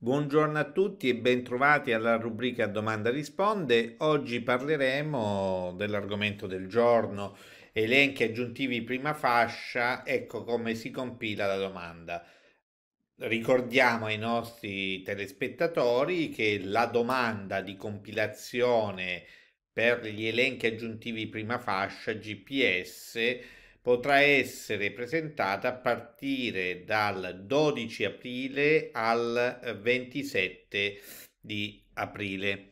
Buongiorno a tutti e bentrovati alla rubrica Domanda Risponde. Oggi parleremo dell'argomento del giorno, elenchi aggiuntivi prima fascia, ecco come si compila la domanda. Ricordiamo ai nostri telespettatori che la domanda di compilazione per gli elenchi aggiuntivi prima fascia GPS potrà essere presentata a partire dal 12 aprile al 27 di aprile.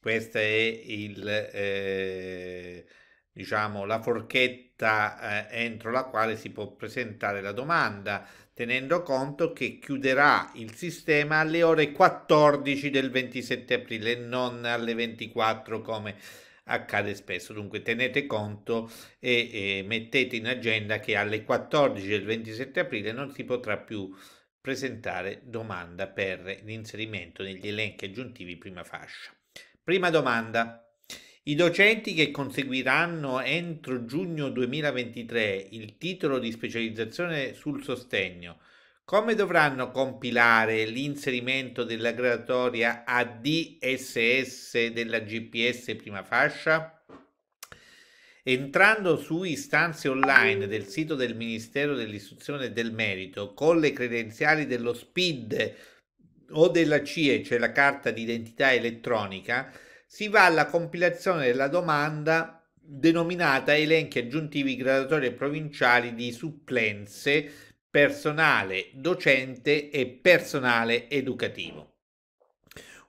Questa è il, eh, diciamo, la forchetta eh, entro la quale si può presentare la domanda, tenendo conto che chiuderà il sistema alle ore 14 del 27 aprile, e non alle 24 come accade spesso. Dunque tenete conto e, e mettete in agenda che alle 14 del 27 aprile non si potrà più presentare domanda per l'inserimento negli elenchi aggiuntivi prima fascia. Prima domanda. I docenti che conseguiranno entro giugno 2023 il titolo di specializzazione sul sostegno come dovranno compilare l'inserimento della graduatoria ADSS della GPS prima fascia? Entrando su istanze online del sito del Ministero dell'Istruzione e del Merito con le credenziali dello SPID o della CIE, cioè la carta d'identità elettronica, si va alla compilazione della domanda denominata elenchi aggiuntivi graduatorie provinciali di supplenze personale docente e personale educativo.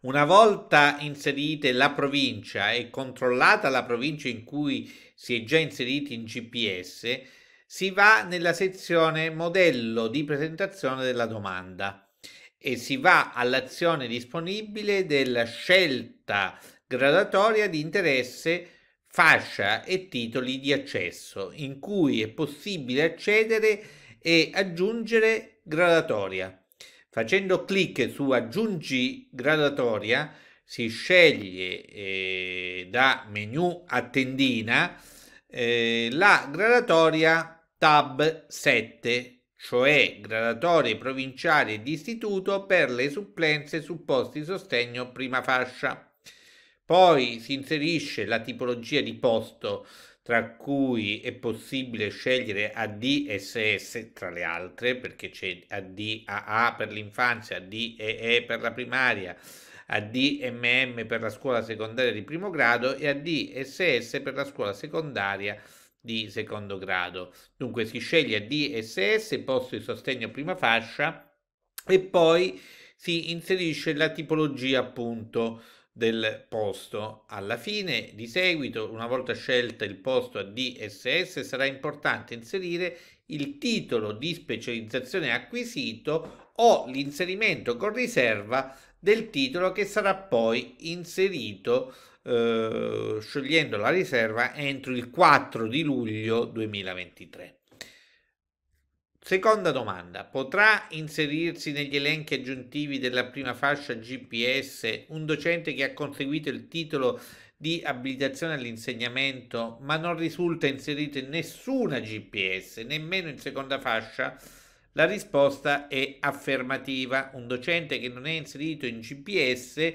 Una volta inserite la provincia e controllata la provincia in cui si è già inseriti in GPS, si va nella sezione modello di presentazione della domanda e si va all'azione disponibile della scelta gradatoria di interesse, fascia e titoli di accesso, in cui è possibile accedere e aggiungere gradatoria. Facendo clic su aggiungi gradatoria si sceglie eh, da menu a tendina eh, la gradatoria tab 7 cioè gradatorie provinciali di istituto per le supplenze su posti sostegno prima fascia poi si inserisce la tipologia di posto tra cui è possibile scegliere ADSS tra le altre, perché c'è ADAA per l'infanzia, ADEE per la primaria, ADMM per la scuola secondaria di primo grado e ADSS per la scuola secondaria di secondo grado. Dunque si sceglie ADSS, posto di sostegno prima fascia e poi si inserisce la tipologia appunto del posto. Alla fine, di seguito, una volta scelto il posto a DSS, sarà importante inserire il titolo di specializzazione acquisito o l'inserimento con riserva del titolo che sarà poi inserito eh, sciogliendo la riserva entro il 4 di luglio 2023. Seconda domanda, potrà inserirsi negli elenchi aggiuntivi della prima fascia GPS un docente che ha conseguito il titolo di abilitazione all'insegnamento ma non risulta inserito in nessuna GPS, nemmeno in seconda fascia? La risposta è affermativa. Un docente che non è inserito in GPS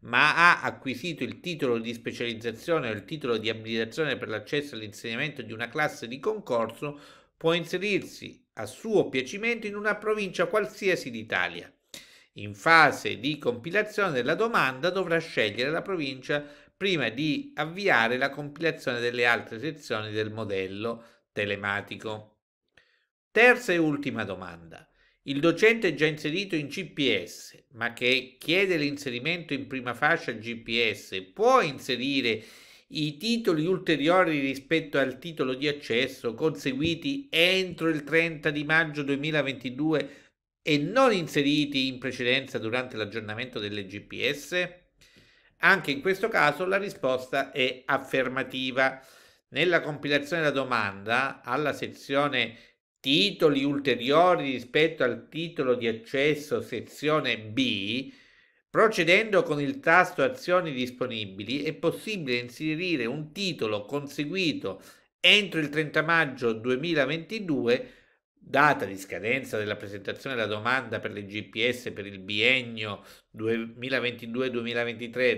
ma ha acquisito il titolo di specializzazione o il titolo di abilitazione per l'accesso all'insegnamento di una classe di concorso può inserirsi a suo piacimento in una provincia qualsiasi d'Italia. In fase di compilazione della domanda dovrà scegliere la provincia prima di avviare la compilazione delle altre sezioni del modello telematico. Terza e ultima domanda. Il docente è già inserito in GPS, ma che chiede l'inserimento in prima fascia GPS, può inserire i titoli ulteriori rispetto al titolo di accesso conseguiti entro il 30 di maggio 2022 e non inseriti in precedenza durante l'aggiornamento delle GPS? Anche in questo caso la risposta è affermativa. Nella compilazione della domanda, alla sezione Titoli ulteriori rispetto al titolo di accesso, sezione B, Procedendo con il tasto azioni disponibili è possibile inserire un titolo conseguito entro il 30 maggio 2022, data di scadenza della presentazione della domanda per le GPS per il biennio 2022-2023,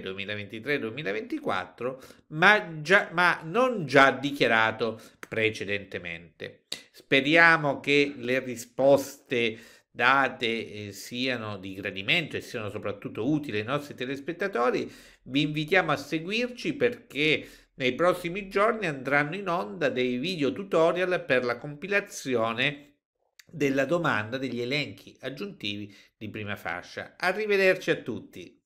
2023-2024, ma, già, ma non già dichiarato precedentemente. Speriamo che le risposte date eh, siano di gradimento e siano soprattutto utili ai nostri telespettatori, vi invitiamo a seguirci perché nei prossimi giorni andranno in onda dei video tutorial per la compilazione della domanda degli elenchi aggiuntivi di prima fascia. Arrivederci a tutti.